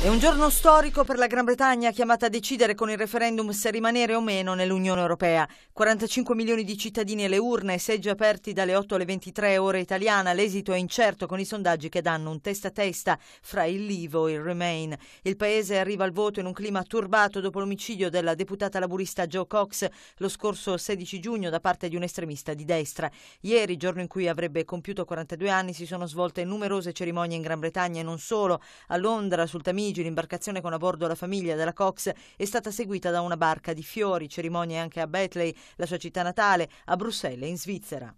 È un giorno storico per la Gran Bretagna chiamata a decidere con il referendum se rimanere o meno nell'Unione Europea. 45 milioni di cittadini alle urne, seggi aperti dalle 8 alle 23 ore italiana, l'esito è incerto con i sondaggi che danno un testa a testa fra il Livo e il Remain. Il paese arriva al voto in un clima turbato dopo l'omicidio della deputata laburista Jo Cox lo scorso 16 giugno da parte di un estremista di destra. Ieri, giorno in cui avrebbe compiuto 42 anni, si sono svolte numerose cerimonie in Gran Bretagna e non solo, a Londra, sul Tamil Parigi, l'imbarcazione con a bordo la famiglia della Cox è stata seguita da una barca di fiori, cerimonie anche a Bethlehem, la sua città natale, a Bruxelles, in Svizzera.